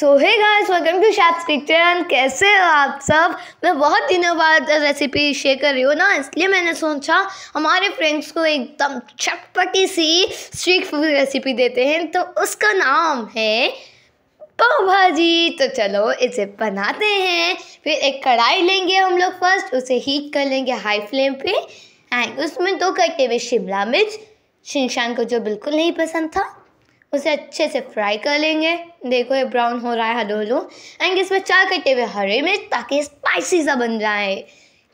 so hey guys welcome to chef's kitchen कैसे हो आप सब मैं बहुत दिनों बाद रेसिपी शेयर कर रही हूँ ना इसलिए मैंने सोचा हमारे फ्रेंड्स को एकदम चटपटी सी स्ट्रीट फूड रेसिपी देते हैं तो उसका नाम है पाव भाजी तो चलो इसे बनाते हैं फिर एक कढ़ाई लेंगे हम लोग फर्स्ट उसे हीट कर लेंगे हाई फ्लेम पे एंड उसमें दो कटे हुए शिमला मिर्च शिनशान को जो बिल्कुल नहीं पसंद था उसे अच्छे से फ्राई कर लेंगे देखो ये ब्राउन हो रहा है हलो हलो एंड इसमें चार कटे हुए हरे मिर्च ताकि स्पाइसी सा बन जाए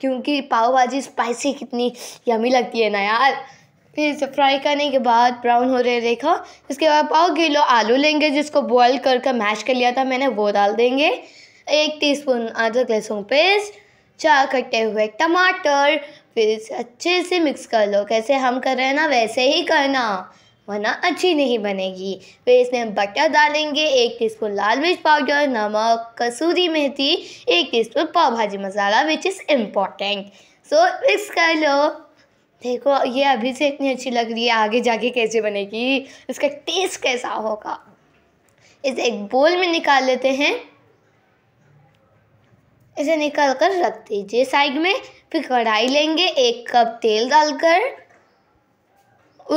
क्योंकि पाव भाजी स्पाइसी कितनी यमी लगती है ना यार फिर इसे फ्राई करने के बाद ब्राउन हो रहे देखो इसके बाद पाव किलो आलू लेंगे जिसको बॉयल कर कर मैश कर लिया था मैंने वो डाल देंगे एक टी स्पून अदरक लहसुन पेस्ट चार कटे हुए टमाटर फिर इसे अच्छे से मिक्स कर लो कैसे हम कर रहे हैं ना वैसे ही करना वरना अच्छी नहीं बनेगी फिर इसमें बटर डालेंगे एक टीस्पून लाल मिर्च पाउडर नमक कसूरी मेथी एक teaspoon pav bhaji masala which is important so mix कर लो देखो ये अभी से इतनी अच्छी लग रही है आगे जाके कैसे बनेगी इसका टेस्ट कैसा होगा इसे एक बोल में निकाल लेते हैं इसे निकाल कर रख दीजिए साइड में फिर कढ़ाई लेंगे एक कप तेल डालकर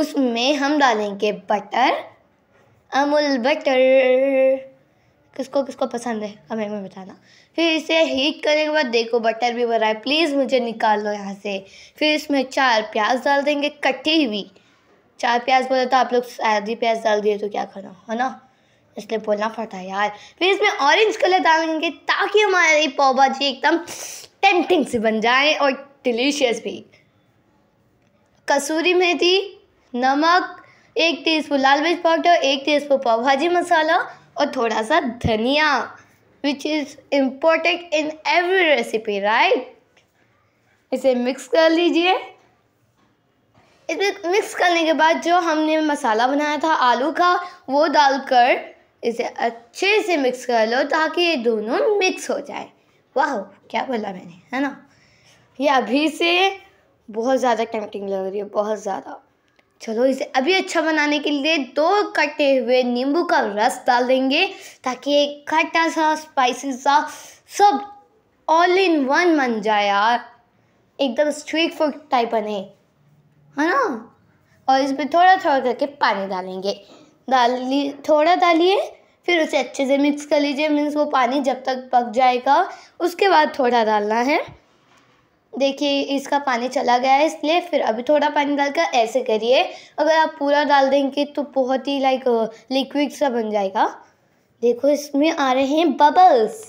उसमें हम डालेंगे बटर अमूल बटर किसको किसको पसंद है हमें बताना फिर इसे हीट करने के बाद देखो बटर भी भरा है प्लीज़ मुझे निकाल लो यहाँ से फिर इसमें चार प्याज डाल देंगे कटी हुई चार प्याज बोले तो आप लोग सादी प्याज डाल दिए तो क्या करना है ना इसलिए बोलना पड़ता है यार फिर इसमें ऑरेंज कलर डालेंगे ताकि हमारी पाव भाजी एकदम टेंटिंग सी बन जाए और डिलीशियस भी कसूरी मेथी नमक एक टी स्पून लाल मिर्च पाउडर एक स्पून पाव भाजी मसाला और थोड़ा सा धनिया which is important in every recipe right इसे मिक्स कर लीजिए इसे मिक्स करने के बाद जो हमने मसाला बनाया था आलू का वो डालकर इसे अच्छे से मिक्स कर लो ताकि ये दोनों मिक्स हो जाए वाह क्या बोला मैंने है ना ये अभी से बहुत ज़्यादा टेम्पटिंग लग रही है बहुत ज़्यादा चलो इसे अभी अच्छा बनाने के लिए दो कटे हुए नींबू का रस डाल देंगे ताकि एक खट्टा सा स्पाइसी सा सब ऑल इन वन बन जाए यार एकदम स्ट्रीट फूड टाइप बने है ना और इसमें थोड़ा थोड़ा करके पानी डालेंगे डाल ली थोड़ा डालिए फिर उसे अच्छे से मिक्स कर लीजिए मीन्स वो पानी जब तक पक जाएगा उसके बाद थोड़ा डालना है देखिए इसका पानी चला गया है इसलिए फिर अभी थोड़ा पानी डालकर ऐसे करिए अगर आप पूरा डाल देंगे तो बहुत ही लाइक लिक्विड सा बन जाएगा देखो इसमें आ रहे हैं बबल्स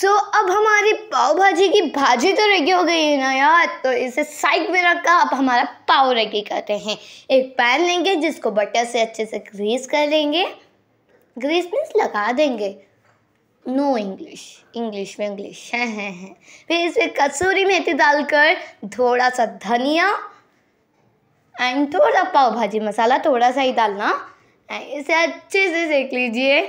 सो so, अब हमारी पाव भाजी की भाजी तो रेडी हो गई है ना यार तो इसे साइड में रखकर अब हमारा पाव रेडी करते हैं एक पैन लेंगे जिसको बटर से अच्छे से ग्रीस कर लेंगे ग्रीस मीन्स लगा देंगे नो इंग्लिश इंग्लिश में इंग्लिश है हैं हैं फिर इसमें कसूरी मेथी डालकर थोड़ा सा धनिया एंड थोड़ा पाव भाजी मसाला थोड़ा सा ही डालना एंड इसे अच्छे से सेक लीजिए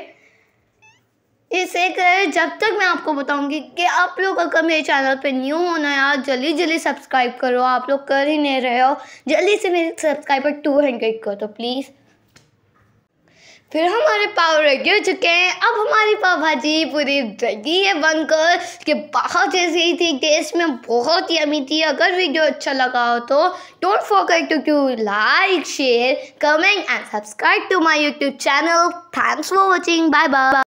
इसे कर जब तक मैं आपको बताऊंगी कि आप लोग अगर मेरे चैनल पे न्यू होना यार जल्दी जल्दी सब्सक्राइब करो आप लोग कर ही नहीं रहे हो जल्दी से मेरे सब्सक्राइबर टू हंड्रेड कर दो तो प्लीज़ फिर हमारे पाव गिर चुके हैं अब हमारी पाव भाजी पूरी रेडी है बनकर कि बहुत ऐसी थी टेस्ट में बहुत ही अमी थी अगर वीडियो अच्छा लगा हो तो डोंट फॉरगेट टू क्यू like share comment and subscribe to my YouTube channel thanks for watching bye bye